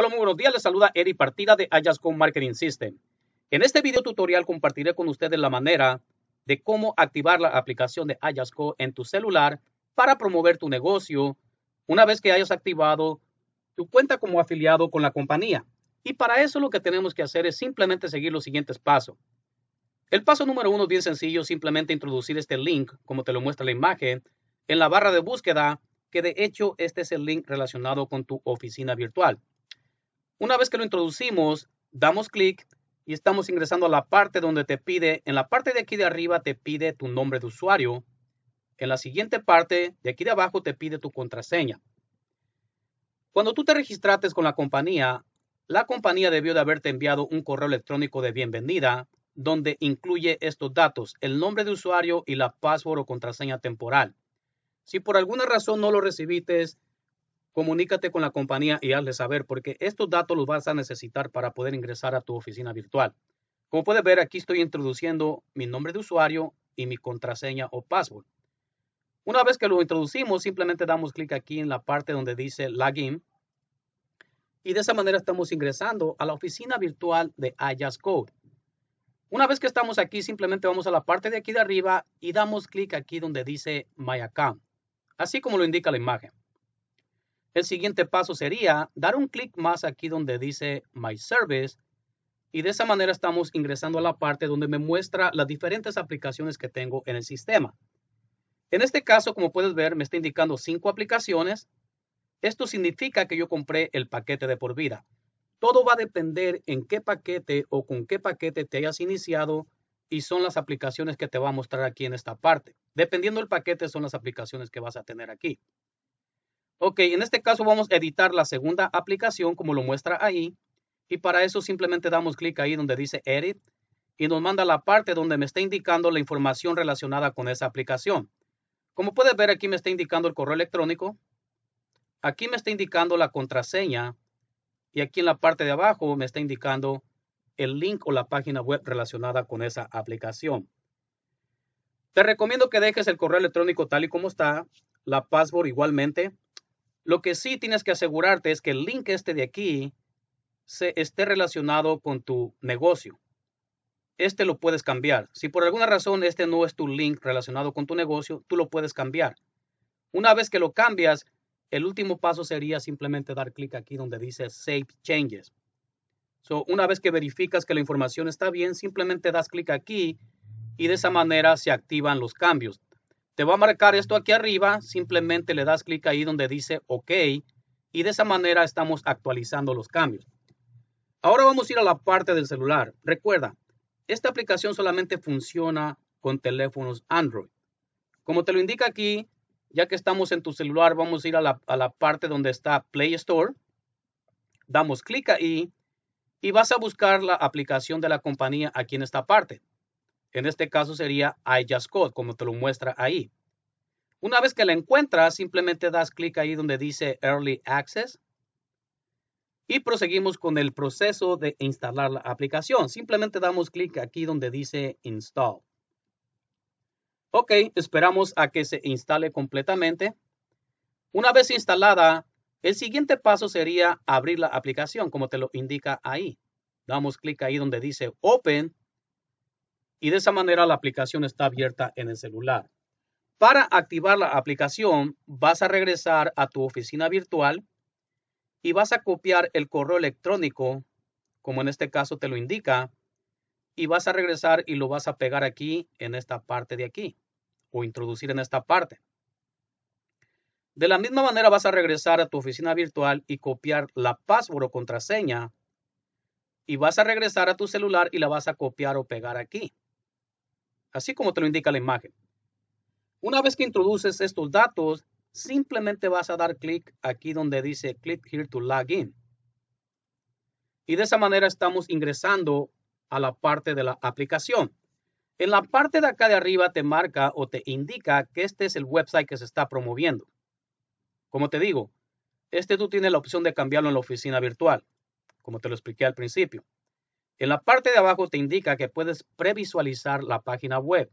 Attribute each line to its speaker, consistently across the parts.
Speaker 1: Hola, muy buenos días. Les saluda Eri Partida de Ayasco Marketing System. En este video tutorial compartiré con ustedes la manera de cómo activar la aplicación de Ayasco en tu celular para promover tu negocio una vez que hayas activado tu cuenta como afiliado con la compañía. Y para eso lo que tenemos que hacer es simplemente seguir los siguientes pasos. El paso número uno es bien sencillo, simplemente introducir este link, como te lo muestra la imagen, en la barra de búsqueda, que de hecho este es el link relacionado con tu oficina virtual. Una vez que lo introducimos, damos clic y estamos ingresando a la parte donde te pide, en la parte de aquí de arriba te pide tu nombre de usuario. En la siguiente parte, de aquí de abajo, te pide tu contraseña. Cuando tú te registrates con la compañía, la compañía debió de haberte enviado un correo electrónico de bienvenida donde incluye estos datos, el nombre de usuario y la password o contraseña temporal. Si por alguna razón no lo recibiste, comunícate con la compañía y hazle saber, porque estos datos los vas a necesitar para poder ingresar a tu oficina virtual. Como puedes ver, aquí estoy introduciendo mi nombre de usuario y mi contraseña o password. Una vez que lo introducimos, simplemente damos clic aquí en la parte donde dice Login. Y de esa manera estamos ingresando a la oficina virtual de IAS Code. Una vez que estamos aquí, simplemente vamos a la parte de aquí de arriba y damos clic aquí donde dice My Account, así como lo indica la imagen. El siguiente paso sería dar un clic más aquí donde dice My Service y de esa manera estamos ingresando a la parte donde me muestra las diferentes aplicaciones que tengo en el sistema. En este caso, como puedes ver, me está indicando cinco aplicaciones. Esto significa que yo compré el paquete de por vida. Todo va a depender en qué paquete o con qué paquete te hayas iniciado y son las aplicaciones que te va a mostrar aquí en esta parte. Dependiendo del paquete son las aplicaciones que vas a tener aquí. Ok, en este caso vamos a editar la segunda aplicación como lo muestra ahí. Y para eso simplemente damos clic ahí donde dice Edit y nos manda la parte donde me está indicando la información relacionada con esa aplicación. Como puedes ver aquí me está indicando el correo electrónico. Aquí me está indicando la contraseña y aquí en la parte de abajo me está indicando el link o la página web relacionada con esa aplicación. Te recomiendo que dejes el correo electrónico tal y como está, la password igualmente lo que sí tienes que asegurarte es que el link este de aquí se esté relacionado con tu negocio. Este lo puedes cambiar. Si por alguna razón este no es tu link relacionado con tu negocio, tú lo puedes cambiar. Una vez que lo cambias, el último paso sería simplemente dar clic aquí donde dice Save Changes. So, una vez que verificas que la información está bien, simplemente das clic aquí y de esa manera se activan los cambios. Te va a marcar esto aquí arriba, simplemente le das clic ahí donde dice OK y de esa manera estamos actualizando los cambios. Ahora vamos a ir a la parte del celular. Recuerda, esta aplicación solamente funciona con teléfonos Android. Como te lo indica aquí, ya que estamos en tu celular, vamos a ir a la, a la parte donde está Play Store. Damos clic ahí y vas a buscar la aplicación de la compañía aquí en esta parte. En este caso sería I code, como te lo muestra ahí. Una vez que la encuentras, simplemente das clic ahí donde dice Early Access y proseguimos con el proceso de instalar la aplicación. Simplemente damos clic aquí donde dice Install. Ok, esperamos a que se instale completamente. Una vez instalada, el siguiente paso sería abrir la aplicación, como te lo indica ahí. Damos clic ahí donde dice Open y de esa manera la aplicación está abierta en el celular. Para activar la aplicación vas a regresar a tu oficina virtual y vas a copiar el correo electrónico, como en este caso te lo indica, y vas a regresar y lo vas a pegar aquí en esta parte de aquí o introducir en esta parte. De la misma manera vas a regresar a tu oficina virtual y copiar la password o contraseña y vas a regresar a tu celular y la vas a copiar o pegar aquí así como te lo indica la imagen. Una vez que introduces estos datos, simplemente vas a dar clic aquí donde dice click here to login. Y de esa manera estamos ingresando a la parte de la aplicación. En la parte de acá de arriba te marca o te indica que este es el website que se está promoviendo. Como te digo, este tú tienes la opción de cambiarlo en la oficina virtual, como te lo expliqué al principio. En la parte de abajo te indica que puedes previsualizar la página web.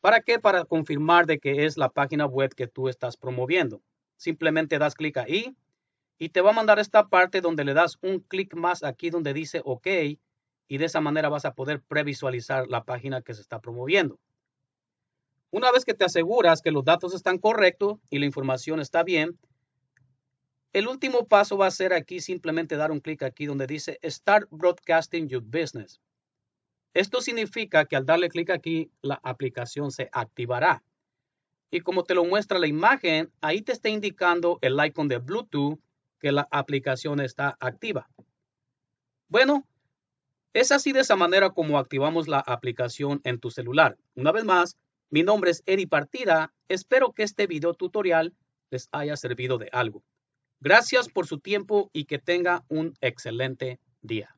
Speaker 1: ¿Para qué? Para confirmar de que es la página web que tú estás promoviendo. Simplemente das clic ahí y te va a mandar esta parte donde le das un clic más aquí donde dice OK y de esa manera vas a poder previsualizar la página que se está promoviendo. Una vez que te aseguras que los datos están correctos y la información está bien, el último paso va a ser aquí simplemente dar un clic aquí donde dice Start Broadcasting Your Business. Esto significa que al darle clic aquí, la aplicación se activará. Y como te lo muestra la imagen, ahí te está indicando el icon de Bluetooth que la aplicación está activa. Bueno, es así de esa manera como activamos la aplicación en tu celular. Una vez más, mi nombre es Eri Partida. Espero que este video tutorial les haya servido de algo. Gracias por su tiempo y que tenga un excelente día.